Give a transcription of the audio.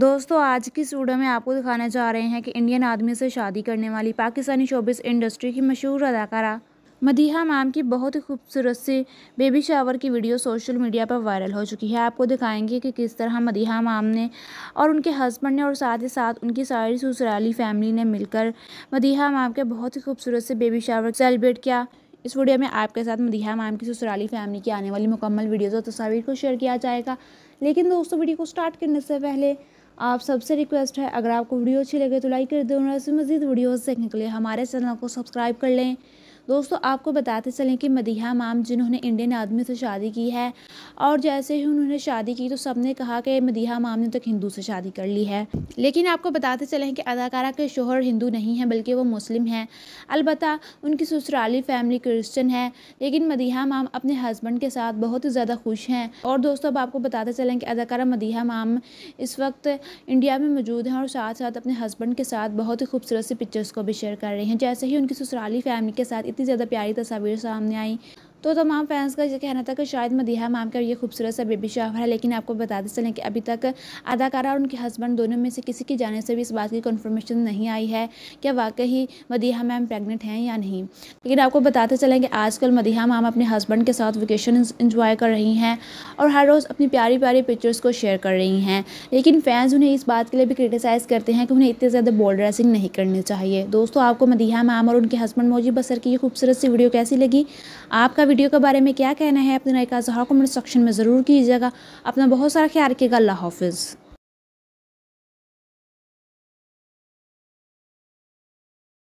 दोस्तों आज की वीडियो में आपको दिखाने जा रहे हैं कि इंडियन आदमी से शादी करने वाली पाकिस्तानी शोबिस इंडस्ट्री की मशहूर अदाकारा मदीहा मैम की बहुत ही खूबसूरत सी बेबी शावर की वीडियो सोशल मीडिया पर वायरल हो चुकी है आपको दिखाएंगे कि किस तरह मदीहा मैम ने और उनके हस्बैंड ने और साथ ही साथ उनकी सारी ससुराली फैमिली ने मिलकर मदीहा मैम के बहुत ही खूबसूरत से बेबी शावर सेलिब्रेट किया इस वीडियो में आपके साथ मदीहा मैम की ससुराली फैमिली की आने वाली मुकम्मल वीडियोज़ और तस्वीर को शेयर किया जाएगा लेकिन दोस्तों वीडियो को स्टार्ट करने से पहले आप सबसे रिक्वेस्ट है अगर आपको वीडियो अच्छी लगे तो लाइक कर दें और ऐसी मजीद वीडियोज़ देखने के लिए हमारे चैनल को सब्सक्राइब कर लें दोस्तों आपको बताते चलें कि मदीहा माम जिन्होंने इंडियन आदमी से शादी की है और जैसे ही उन्होंने शादी की तो सब ने कहा कि मदिया माम ने तक तो हिंदू से शादी कर ली है लेकिन आपको बताते चलें कि अदाकारा के शोहर हिंदू नहीं हैं बल्कि वो मुस्लिम हैं अलबत् उनकी ससुराली फैमिली क्रिश्चन है लेकिन मदीहा माम अपने हस्बैंड के साथ बहुत ही ज़्यादा खुश हैं और दोस्तों अब आपको बताते चलें कि अदाकारा मदीहा माम इस वक्त इंडिया में मौजूद हैं और साथ साथ अपने हस्बैंड के साथ बहुत ही खूबसूरत सी पिक्चर्स को भी शेयर कर रहे हैं जैसे ही उनकी ससुराली फैमिली के साथ इतनी ज़्यादा प्यारी तस्वीर सामने आई तो तमाम फैंस का ये कहना था कि शायद मदिहा मैम का ये खूबसूरत सा बेबी शावर है लेकिन आपको बता दें चलें कि अभी तक अदाकारा और उनके हस्बैंड दोनों में से किसी की जाने से भी इस बात की कन्फर्मेशन नहीं आई है क्या वाकई मदीहा मैम प्रेगनेंट हैं या नहीं लेकिन आपको बताते चलें कि आजकल मदीहा मैम अपने हस्बैंड के साथ वेकेशन इंजॉय कर रही हैं और हर रोज़ अपनी प्यारी प्यारी पिक्चर्स को शेयर कर रही हैं लेकिन फैंस उन्हें इस बात के लिए भी क्रिटिसाइज़ करते हैं कि उन्हें इतने ज़्यादा बोल ड्रेसिंग नहीं करनी चाहिए दोस्तों आपको मदीहा मैम और उनके हस्बैंड मोजी बसर की ये खूबसूरत सी वीडियो कैसी लगी आपका वीडियो के बारे में क्या कहना है अपने राय जहाँ कमेंट सेक्शन में ज़रूर कीजिएगा अपना बहुत सारा ख्याल रखिएगा अल्लाह हाफिज़